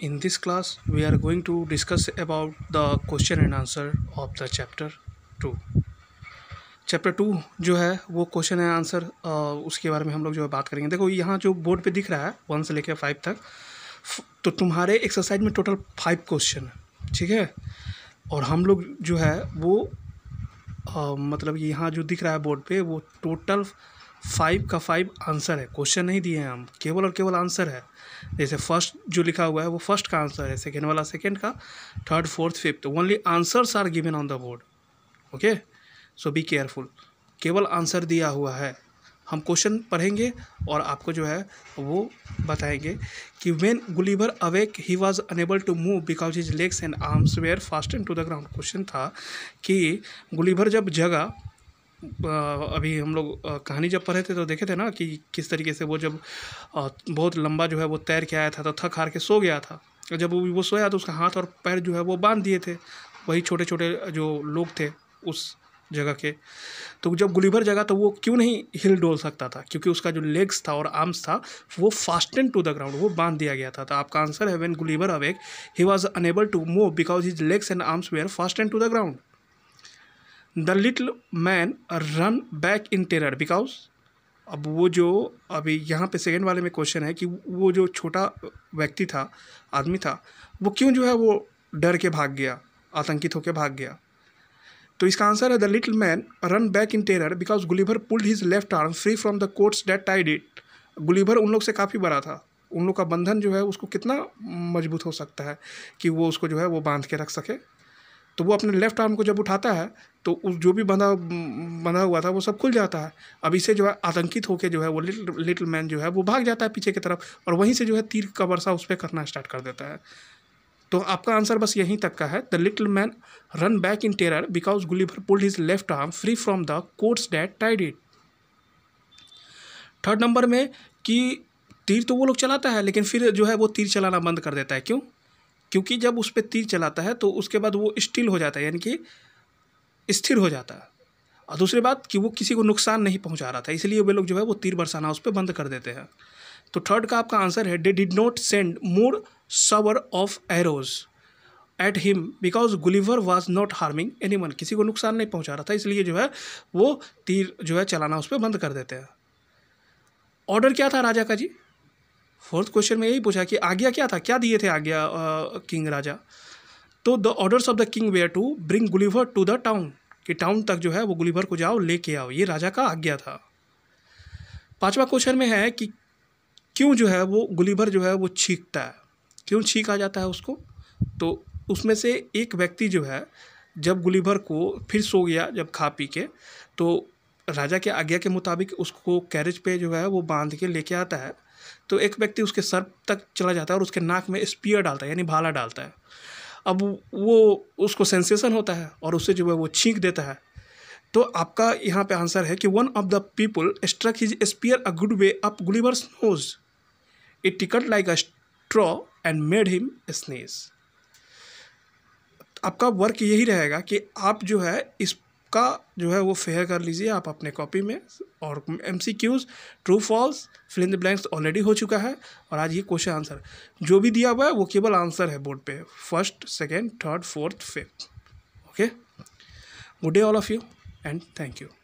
In this class, we are going to discuss about the question and answer of the chapter two chapter two जो है वो question and answer उसके बारे में हम लोग जो है बात करेंगे देखो यहाँ जो बोर्ड पे दिख रहा है वन से लेकर फाइव तक तो तुम्हारे एक्सरसाइज में टोटल फाइव क्वेश्चन है ठीक है और हम लोग जो है वो आ, मतलब यहाँ जो दिख रहा है बोर्ड पे वो टोटल फाइव का फाइव आंसर है क्वेश्चन नहीं दिए हैं हम केवल और केवल आंसर है जैसे फर्स्ट जो लिखा हुआ है वो फर्स्ट का आंसर है सेकेंड वाला सेकेंड का third fourth fifth only answers are given on the board okay so be careful केवल आंसर दिया हुआ है हम क्वेश्चन पढ़ेंगे और आपको जो है वो बताएंगे कि when Gulliver awake he was unable to move because his legs and arms were fast and to the ground question था कि गुलीवर जब जगा अभी हम लोग कहानी जब पढ़े थे तो देखे थे ना कि किस तरीके से वो जब बहुत लंबा जो है वो तैर के आया था तो थक हार के सो गया था जब वो वो सोया तो उसका हाथ और पैर जो है वो बांध दिए थे वही छोटे छोटे जो लोग थे उस जगह के तो जब गुलीभर जगह तो वो क्यों नहीं हिल डोल सकता था क्योंकि उसका जो लेग्स था और आर्म्स था वो fast and to the ground वो बांध दिया गया था तो आपका आंसर है when Gulliver awake he was unable to move because his legs and arms were fast and to the ground the little man run back in terror because अब वो जो अभी यहाँ पे सेकेंड वाले में क्वेश्चन है कि वो जो छोटा व्यक्ति था आदमी था वो क्यों जो है वो डर के भाग गया आतंकित होकर भाग गया तो इसका आंसर है the little man run back in terror because Gulliver pulled his left arm free from the cords that tied it Gulliver उन लोग से काफ़ी बड़ा था उन लोग का बंधन जो है उसको कितना मजबूत हो सकता है कि वो उसको जो है वो बांध के रख सके तो वो अपने लेफ़्ट आर्म को जब उठाता है तो उस जो भी बंधा बंधा हुआ था वो सब खुल जाता है अब इसे जो है आतंकित होकर जो है वो लिटिल लिटिल मैन जो है वो भाग जाता है पीछे की तरफ और वहीं से जो है तीर का वर्षा उस पर करना स्टार्ट कर देता है तो आपका आंसर बस यहीं तक का है the little man run back in terror because Gulliver pulled his left arm free from the cords that tied it third number में कि तीर तो वो लोग चलाता है लेकिन फिर जो है वो तीर चलाना बंद कर देता है क्यों क्योंकि जब उस पर तीर चलाता है तो उसके बाद वो स्टिल हो जाता है यानी कि स्थिर हो जाता है और दूसरी बात कि वो किसी को नुकसान नहीं पहुंचा रहा था इसलिए वे लोग जो है वो तीर बरसाना उस पर बंद कर देते हैं तो थर्ड का आपका आंसर है they did not send more shower of arrows at him because Gulliver was not harming any किसी को नुकसान नहीं पहुंचा रहा था इसलिए जो है वो तीर जो है चलाना उस पर बंद कर देते हैं ऑर्डर क्या था राजा का जी फोर्थ क्वेश्चन में यही पूछा कि आज्ञा क्या था क्या दिए थे आज्ञा किंग राजा तो the orders of the king were to bring Gulliver to the town कि टाउन तक जो है वो गुलीवर को जाओ लेके आओ ये राजा का आज्ञा था पांचवा क्वेश्चन में है कि क्यों जो है वो गुलीवर जो है वो छींकता है क्यों छींक आ जाता है उसको तो उसमें से एक व्यक्ति जो है जब गुलीवर को फिर सो गया जब खा पी के तो राजा के आज्ञा के मुताबिक उसको कैरेज पे जो है वो बांध के लेके आता है तो एक व्यक्ति उसके सर तक चला जाता है और उसके नाक में स्पियर डालता है यानी भाला डालता है अब वो उसको सेंसेशन होता है और उससे जो है वो छींक देता है तो आपका यहाँ पे आंसर है कि one of the people struck his spear a good way up Gulliver's nose it tickled like a straw and made him sneeze आपका वर्क यही रहेगा कि आप जो है इस का जो है वो फेयर कर लीजिए आप अपने कॉपी में और M C Qs true false fill in the blanks already हो चुका है और आज ये क्वेश्चन आंसर जो भी दिया हुआ है वो केवल आंसर है बोर्ड पे first second third fourth fifth okay good day all of you and thank you